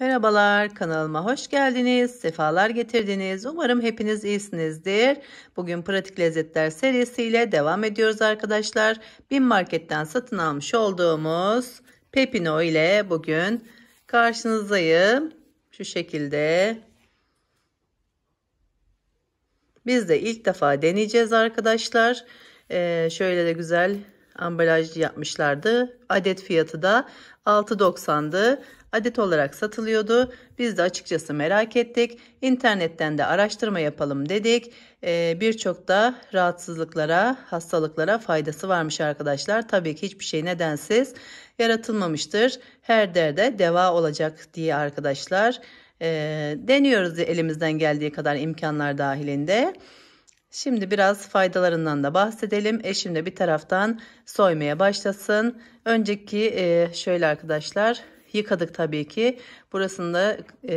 Merhabalar kanalıma hoş geldiniz. Sefalar getirdiniz. Umarım hepiniz iyisinizdir. Bugün pratik lezzetler serisiyle devam ediyoruz arkadaşlar. Bin marketten satın almış olduğumuz pepino ile bugün karşınızdayım. Şu şekilde. Biz de ilk defa deneyeceğiz arkadaşlar. Ee, şöyle de güzel ambalaj yapmışlardı. Adet fiyatı da 6.90'dı. Adet olarak satılıyordu. Biz de açıkçası merak ettik. İnternetten de araştırma yapalım dedik. Ee, Birçok da rahatsızlıklara, hastalıklara faydası varmış arkadaşlar. Tabii ki hiçbir şey nedensiz yaratılmamıştır. Her derde deva olacak diye arkadaşlar. Ee, deniyoruz elimizden geldiği kadar imkanlar dahilinde. Şimdi biraz faydalarından da bahsedelim. Eşim de bir taraftan soymaya başlasın. Önceki e, şöyle arkadaşlar yıkadık tabii ki. Burasını da e,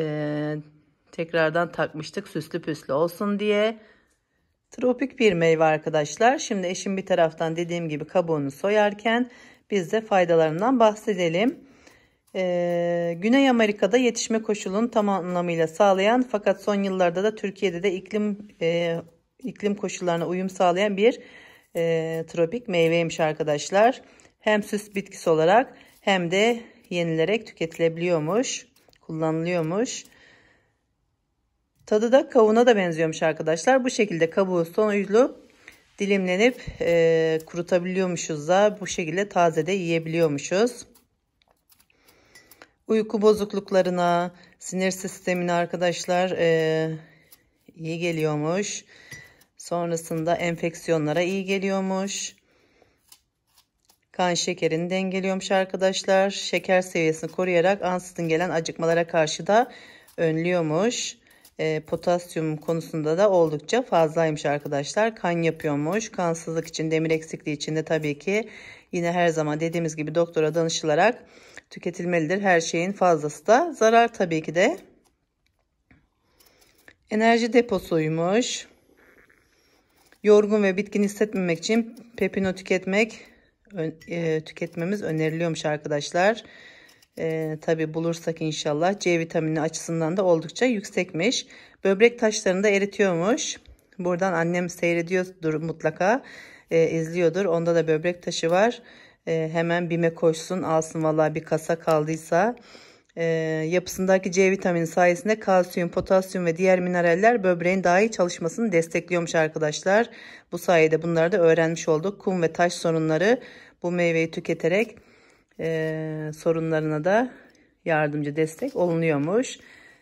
tekrardan takmıştık süslü püslü olsun diye. Tropik bir meyve arkadaşlar. Şimdi eşim bir taraftan dediğim gibi kabuğunu soyarken biz de faydalarından bahsedelim. Ee, Güney Amerika'da yetişme koşulunu tam anlamıyla sağlayan fakat son yıllarda da Türkiye'de de iklim e, iklim koşullarına uyum sağlayan bir e, tropik meyveymiş arkadaşlar. Hem süs bitkisi olarak hem de yenilerek tüketilebiliyormuş, kullanılıyormuş. Tadı da kavuna da benziyormuş arkadaşlar. Bu şekilde kabuğu sonucu dilimlenip e, kurutabiliyormuşuz da bu şekilde taze de yiyebiliyormuşuz. Uyku bozukluklarına, sinir sistemine arkadaşlar e, iyi geliyormuş. Sonrasında enfeksiyonlara iyi geliyormuş. Kan şekerini dengeliyormuş arkadaşlar. Şeker seviyesini koruyarak ansızın gelen acıkmalara karşı da önlüyormuş. E, potasyum konusunda da oldukça fazlaymış arkadaşlar. Kan yapıyormuş. Kansızlık için demir eksikliği için de tabii ki yine her zaman dediğimiz gibi doktora danışılarak tüketilmelidir. Her şeyin fazlası da zarar tabii ki de. Enerji deposuymuş. Yorgun ve bitkin hissetmemek için pepino tüketmek e, tüketmemiz öneriliyormuş arkadaşlar. E, Tabi bulursak inşallah C vitamini açısından da oldukça yüksekmiş. Böbrek taşlarını da eritiyormuş. Buradan annem seyrediyordur mutlaka e, izliyordur. Onda da böbrek taşı var. E, hemen bime koşsun alsın vallahi bir kasa kaldıysa e, yapısındaki C vitamini sayesinde kalsiyum, potasyum ve diğer mineraller böbreğin daha iyi çalışmasını destekliyormuş arkadaşlar. Bu sayede bunları da öğrenmiş olduk. Kum ve taş sorunları bu meyveyi tüketerek e, sorunlarına da yardımcı destek olunuyormuş.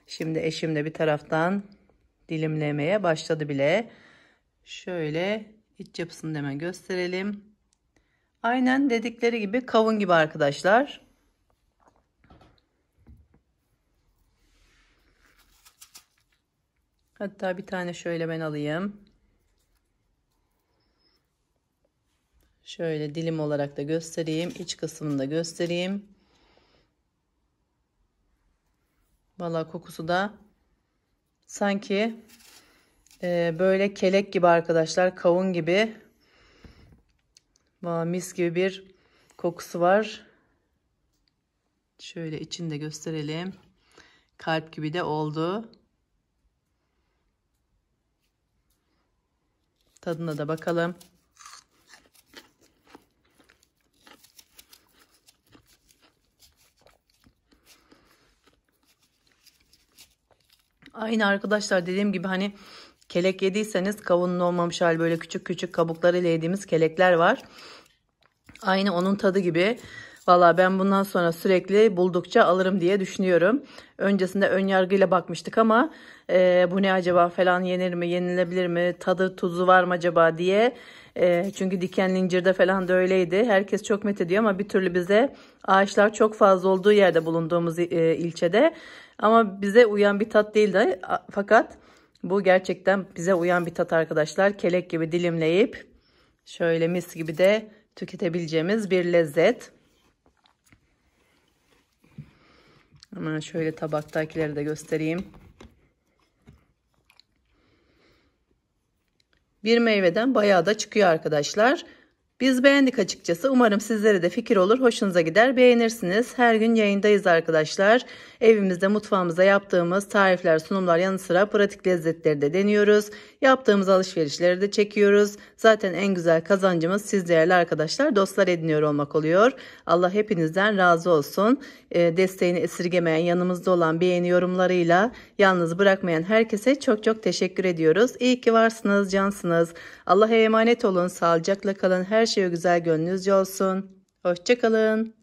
Şimdi eşim de bir taraftan dilimlemeye başladı bile. Şöyle iç yapısını hemen gösterelim. Aynen dedikleri gibi kavun gibi arkadaşlar. Hatta bir tane şöyle ben alayım. Şöyle dilim olarak da göstereyim. iç kısmını da göstereyim. Valla kokusu da sanki e, böyle kelek gibi arkadaşlar. Kavun gibi. Valla mis gibi bir kokusu var. Şöyle içini de gösterelim. Kalp gibi de oldu. Tadına da bakalım. Aynı arkadaşlar dediğim gibi hani kelek yediyseniz kavunun olmamış hal böyle küçük küçük kabuklarıyla yediğimiz kelekler var. Aynı onun tadı gibi Valla ben bundan sonra sürekli buldukça alırım diye düşünüyorum. Öncesinde ön yargıyla bakmıştık ama e, bu ne acaba falan yenir mi, yenilebilir mi, tadı tuzu var mı acaba diye. E, çünkü dikenli incirde falan da öyleydi. Herkes çok met ediyor ama bir türlü bize ağaçlar çok fazla olduğu yerde bulunduğumuz e, ilçede. Ama bize uyan bir tat değil de fakat bu gerçekten bize uyan bir tat arkadaşlar. Kelek gibi dilimleyip şöyle mis gibi de tüketebileceğimiz bir lezzet. Hemen şöyle tabaktakileri de göstereyim. Bir meyveden bayağı da çıkıyor arkadaşlar. Biz beğendik açıkçası. Umarım sizlere de fikir olur, hoşunuza gider, beğenirsiniz. Her gün yayındayız arkadaşlar. Evimizde, mutfağımızda yaptığımız tarifler, sunumlar yanı sıra pratik lezzetleri de deniyoruz. Yaptığımız alışverişleri de çekiyoruz. Zaten en güzel kazancımız siz değerli arkadaşlar, dostlar ediniyor olmak oluyor. Allah hepinizden razı olsun. Ee, desteğini esirgemeyen, yanımızda olan beğeni yorumlarıyla yalnız bırakmayan herkese çok çok teşekkür ediyoruz. İyi ki varsınız, cansınız. Allah'a emanet olun, sağlıcakla kalın. Her her şey o güzel gönlünüzce olsun. Hoşçakalın.